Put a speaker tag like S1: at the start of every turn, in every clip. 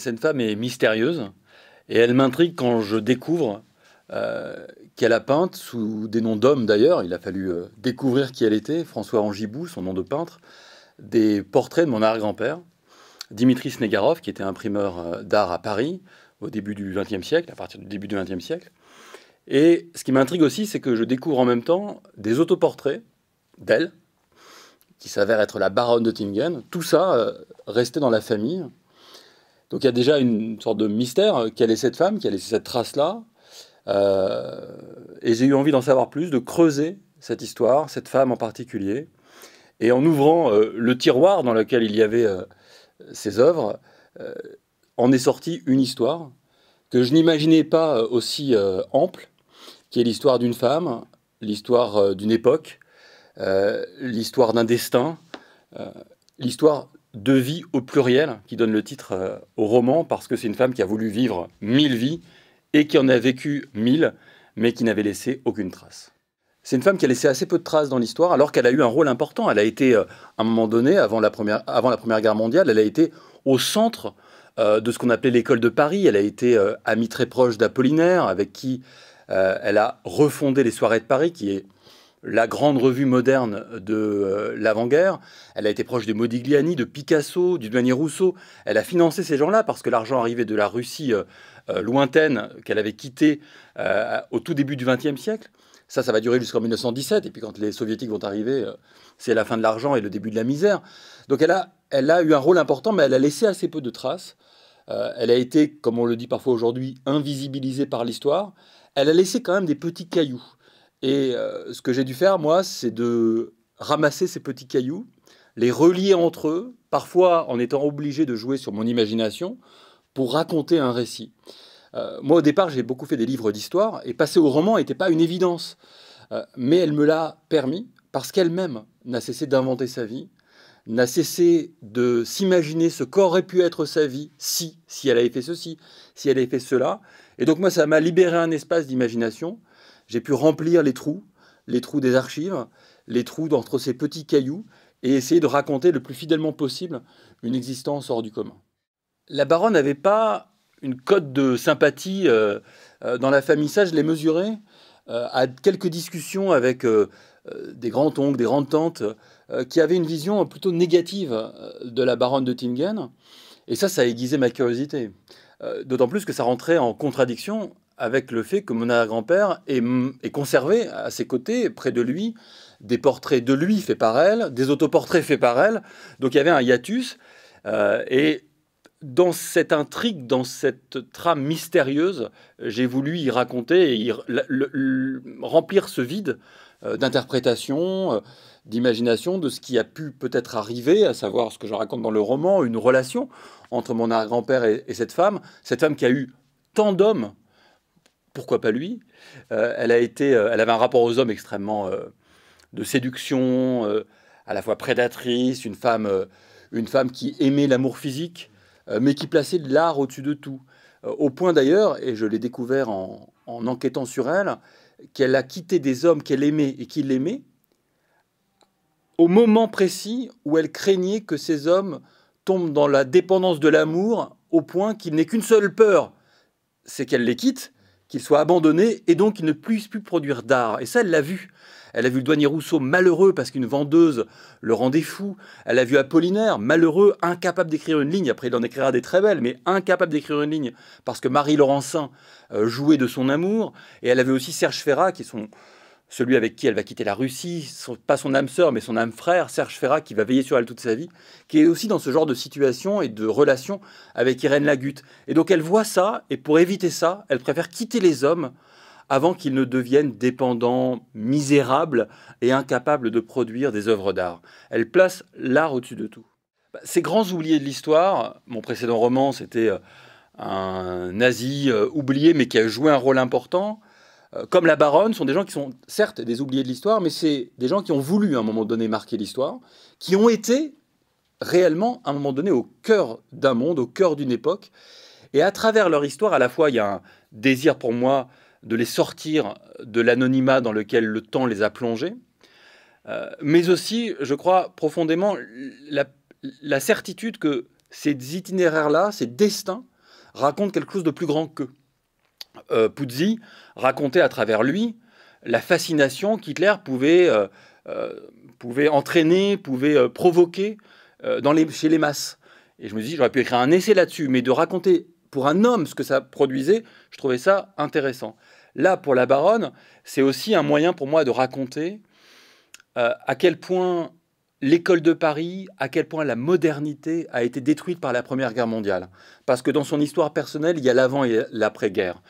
S1: cette femme est mystérieuse et elle m'intrigue quand je découvre euh, qu'elle a peint, sous des noms d'hommes d'ailleurs. Il a fallu euh, découvrir qui elle était, François Angibou, son nom de peintre, des portraits de mon arrière-grand-père, Dimitri Snegarov, qui était imprimeur euh, d'art à Paris au début du XXe siècle, à partir du début du XXe siècle. Et ce qui m'intrigue aussi, c'est que je découvre en même temps des autoportraits d'elle, qui s'avère être la baronne de Tingen. Tout ça restait dans la famille. Donc il y a déjà une sorte de mystère. Euh, quelle est cette femme Quelle est cette trace-là euh, Et j'ai eu envie d'en savoir plus, de creuser cette histoire, cette femme en particulier. Et en ouvrant euh, le tiroir dans lequel il y avait ses œuvres, en est sortie une histoire que je n'imaginais pas aussi ample, qui est l'histoire d'une femme, l'histoire d'une époque, l'histoire d'un destin, l'histoire de vie au pluriel qui donne le titre euh, au roman parce que c'est une femme qui a voulu vivre mille vies et qui en a vécu mille mais qui n'avait laissé aucune trace. C'est une femme qui a laissé assez peu de traces dans l'histoire alors qu'elle a eu un rôle important. Elle a été euh, à un moment donné avant la première, avant la première guerre mondiale, elle a été au centre euh, de ce qu'on appelait l'école de Paris. Elle a été amie très proche d'Apollinaire avec qui elle a refondé les soirées de Paris qui est la grande revue moderne de euh, l'avant-guerre. Elle a été proche de Modigliani, de Picasso, du douanier Rousseau. Elle a financé ces gens-là parce que l'argent arrivait de la Russie euh, euh, lointaine qu'elle avait quittée au tout début du XXe siècle. Ça, ça va durer jusqu'en 1917. Et puis quand les soviétiques vont arriver, c'est la fin de l'argent et le début de la misère. Donc elle a, elle a eu un rôle important, mais elle a laissé assez peu de traces. elle a été, comme on le dit parfois aujourd'hui, invisibilisée par l'histoire. Elle a laissé quand même des petits cailloux et euh, ce que j'ai dû faire, moi, c'est de ramasser ces petits cailloux, les relier entre eux, parfois en étant obligé de jouer sur mon imagination pour raconter un récit. Euh, moi, au départ, j'ai beaucoup fait des livres d'histoire et passer au roman n'était pas une évidence. Euh, mais elle me l'a permis parce qu'elle-même n'a cessé d'inventer sa vie, n'a cessé de s'imaginer ce qu'aurait pu être sa vie si, si elle avait fait ceci, si elle avait fait cela. Et donc moi, ça m'a libéré un espace d'imagination j'ai pu remplir les trous, les trous des archives, les trous d'entre ces petits cailloux, et essayer de raconter le plus fidèlement possible une existence hors du commun. La baronne n'avait pas une cote de sympathie euh, euh, dans la famille. Ça, je l'ai mesuré euh, à quelques discussions avec des grands-oncles, des grandes-tantes, qui avaient une vision plutôt négative de la baronne de Tingen. Et ça, ça a aiguisé ma curiosité. D'autant plus que ça rentrait en contradiction avec le fait que mon arrière-grand-père ait, conservé à ses côtés, près de lui, des portraits de lui faits par elle, des autoportraits faits par elle. Donc il y avait un hiatus. Euh, et dans cette intrigue, dans cette trame mystérieuse, j'ai voulu y raconter et y, remplir ce vide euh, d'interprétation, euh, d'imagination de ce qui a pu peut-être arriver, à savoir ce que je raconte dans le roman, une relation entre mon arrière-grand-père et, et cette femme, cette femme qui a eu tant d'hommes pourquoi pas lui euh, Elle a été, euh, elle avait un rapport aux hommes extrêmement euh, de séduction, à la fois prédatrice, une femme, une femme qui aimait l'amour physique, mais qui plaçait de l'art au-dessus de tout. au point d'ailleurs, et je l'ai découvert en, enquêtant sur elle, qu'elle a quitté des hommes qu'elle aimait et qui l'aimaient au moment précis où elle craignait que ces hommes tombent dans la dépendance de l'amour au point qu'il n'est qu'une seule peur, c'est qu'elle les quitte qu'il soit abandonné et donc qu'il ne puisse plus produire d'art. Et ça, elle l'a vu. Elle a vu le douanier Rousseau malheureux parce qu'une vendeuse le rendait fou. Elle a vu Apollinaire malheureux, incapable d'écrire une ligne. Après, il en écrira des très belles, mais incapable d'écrire une ligne parce que Marie Laurencin euh, jouait de son amour. Et elle avait aussi Serge Ferrat, qui est son, celui avec qui elle va quitter la Russie, pas son âme sœur, mais son âme frère, Serge Ferrat, qui va veiller sur elle toute sa vie, qui est aussi dans ce genre de situation et de relation avec Irène Lagutte. Et donc elle voit ça, et pour éviter ça, elle préfère quitter les hommes avant qu'ils ne deviennent dépendants, misérables et incapables de produire des œuvres d'art. Elle place l'art au-dessus de tout. Bah, ces grands oubliés de l'histoire, mon précédent roman, c'était euh, un nazi euh, oublié mais qui a joué un rôle important. Euh, comme la baronne, sont des gens qui sont certes des oubliés de l'histoire, mais c'est des gens qui ont voulu à un moment donné marquer l'histoire, qui ont été réellement à un moment donné au cœur d'un monde, au cœur d'une époque. Et à travers leur histoire, à la fois, il y a un désir pour moi de les sortir de l'anonymat dans lequel le temps les a plongés, euh, mais aussi, je crois profondément, la, la certitude que ces itinéraires-là, ces destins, racontent quelque chose de plus grand qu'eux euh, Puzzi racontait à travers lui la fascination qu'Hitler pouvait, euh, euh, pouvait entraîner, pouvait euh, provoquer dans chez les masses. Et je me dis, j'aurais pu écrire un essai là-dessus, mais de raconter pour un homme ce que ça produisait, je trouvais ça intéressant. Là, pour la baronne, c'est aussi un moyen pour moi de raconter à quel point l'école de Paris, à quel point la modernité a été détruite par la Première Guerre mondiale. Parce que dans son histoire personnelle, il y a l'avant et l'après-guerre.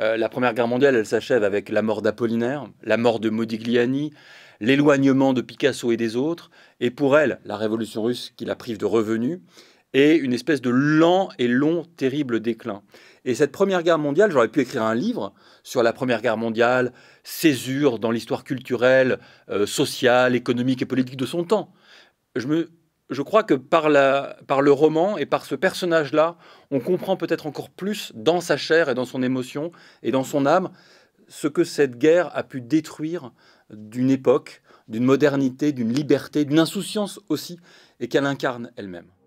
S1: Euh, la Première Guerre mondiale, elle s'achève avec la mort d'Apollinaire, la mort de Modigliani, l'éloignement de Picasso et des autres, et pour elle, la révolution russe qui la prive de revenus, et une espèce de lent et long, terrible déclin. Et cette Première Guerre mondiale, j'aurais pu écrire un livre sur la Première Guerre mondiale, césure dans l'histoire culturelle, euh, sociale, économique et politique de son temps. Je, me, je crois que par, la, par le roman et par ce personnage-là, on comprend peut-être encore plus dans sa chair et dans son émotion et dans son âme ce que cette guerre a pu détruire d'une époque, d'une modernité, d'une liberté, d'une insouciance aussi, et qu'elle incarne elle-même.